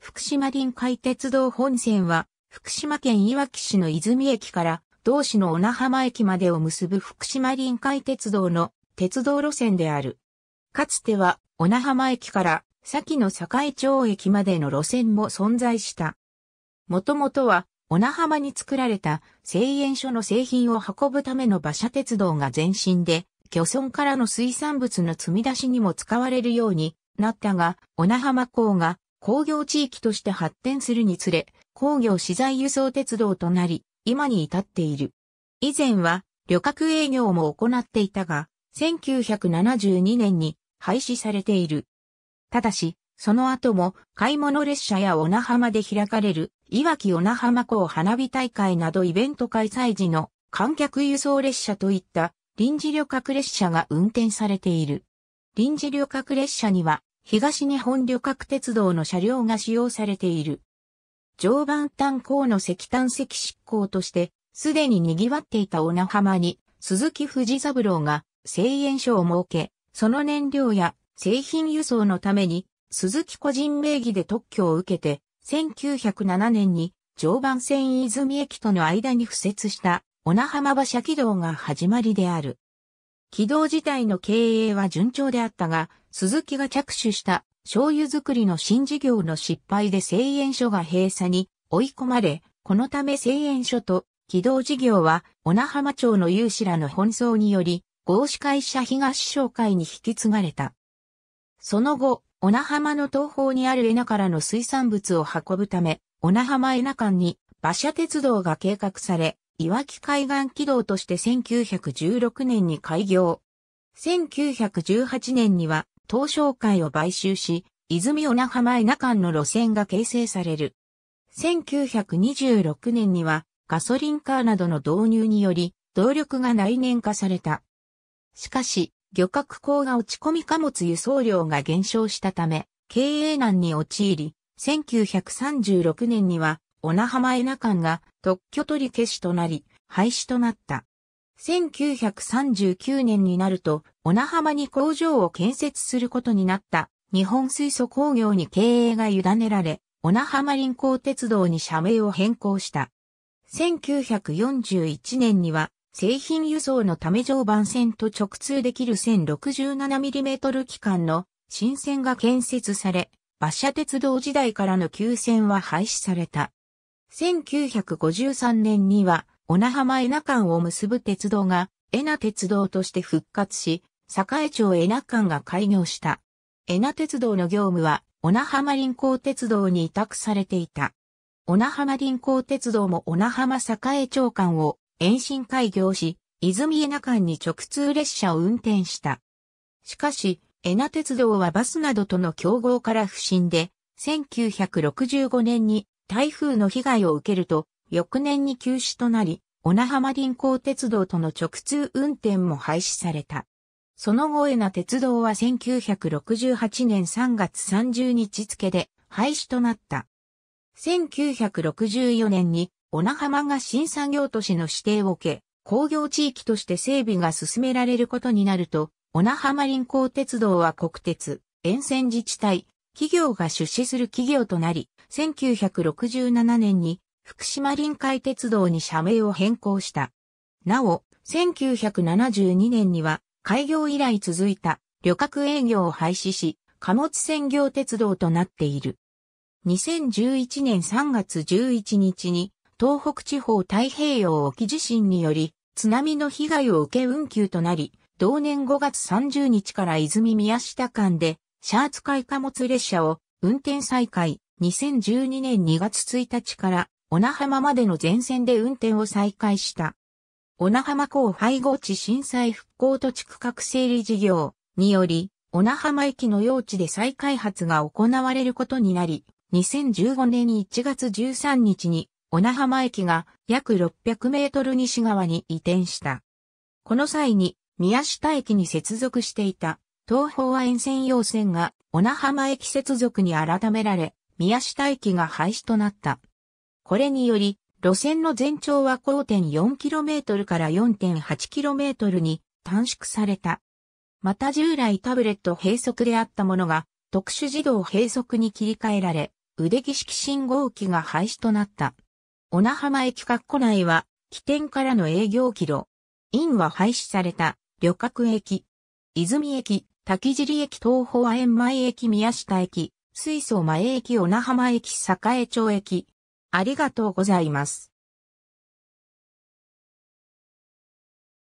福島臨海鉄道本線は、福島県いわき市の泉駅から同市の小名浜駅までを結ぶ福島臨海鉄道の鉄道路線である。かつては小名浜駅から先の境町駅までの路線も存在した。もともとは小名浜に作られた製塩所の製品を運ぶための馬車鉄道が前身で、漁村からの水産物の積み出しにも使われるようになったが、小名浜港が工業地域として発展するにつれ、工業資材輸送鉄道となり、今に至っている。以前は旅客営業も行っていたが、1972年に廃止されている。ただし、その後も買い物列車や小名浜で開かれる、いわき小名浜港花火大会などイベント開催時の観客輸送列車といった臨時旅客列車が運転されている。臨時旅客列車には東日本旅客鉄道の車両が使用されている。常磐炭鉱の石炭石執行として、すでに賑わっていた小名浜に、鈴木藤三郎が製塩所を設け、その燃料や製品輸送のために、鈴木個人名義で特許を受けて、1907年に常磐線泉駅との間に付設した小名浜馬車軌道が始まりである。軌道自体の経営は順調であったが、鈴木が着手した醤油作りの新事業の失敗で製塩所が閉鎖に追い込まれ、このため製塩所と軌道事業は、小名浜町の有志らの奔走により、合資会社東商会に引き継がれた。その後、小名浜の東方にあるエナからの水産物を運ぶため、小名浜エナ間に馬車鉄道が計画され、いわき海岸軌道として1916年に開業。1918年には、東商会を買収し、泉小名浜名間の路線が形成される。1926年には、ガソリンカーなどの導入により、動力が内燃化された。しかし、漁獲港が落ち込み貨物輸送量が減少したため、経営難に陥り、1936年には小名浜エナ間が特許取り消しとなり、廃止となった。1939年になると、小名浜に工場を建設することになった日本水素工業に経営が委ねられ、小名浜臨港鉄道に社名を変更した。1941年には、製品輸送のため常磐線と直通できる 1067mm 機関の新線が建設され、馬車鉄道時代からの旧線は廃止された。1953年には、小名浜エ那間を結ぶ鉄道が、エ那鉄道として復活し、栄町エ那間が開業した。エ那鉄道の業務は、小名浜臨港鉄道に委託されていた。小名浜臨港鉄道も小名浜栄町間を延伸開業し、泉エ那間に直通列車を運転した。しかし、エ那鉄道はバスなどとの競合から不振で、1965年に台風の被害を受けると、翌年に休止となり、小名浜臨港鉄道との直通運転も廃止された。その後、江名鉄道は1968年3月30日付で廃止となった。1964年に小名浜が新産業都市の指定を受け、工業地域として整備が進められることになると、小名浜臨港鉄道は国鉄、沿線自治体、企業が出資する企業となり、1967年に福島臨海鉄道に社名を変更した。なお、1972年には開業以来続いた旅客営業を廃止し、貨物専業鉄道となっている。2011年3月11日に東北地方太平洋沖地震により津波の被害を受け運休となり、同年5月30日から泉宮下間でシャーツ海貨物列車を運転再開2012年2月1日から小名浜までの全線で運転を再開した。小名浜港配合地震災復興土地区画整理事業により、小名浜駅の用地で再開発が行われることになり、2015年1月13日に小名浜駅が約600メートル西側に移転した。この際に宮下駅に接続していた東方は沿線要線が小名浜駅接続に改められ、宮下駅が廃止となった。これにより、路線の全長は 5.4km から 4.8km に短縮された。また従来タブレット閉塞であったものが特殊自動閉塞に切り替えられ、腕儀式信号機が廃止となった。小名浜駅括弧内は起点からの営業キロ。インは廃止された旅客駅。泉駅、滝尻駅東方亜円前駅宮下駅、水槽前駅小名浜駅栄町駅。ありがとうございます。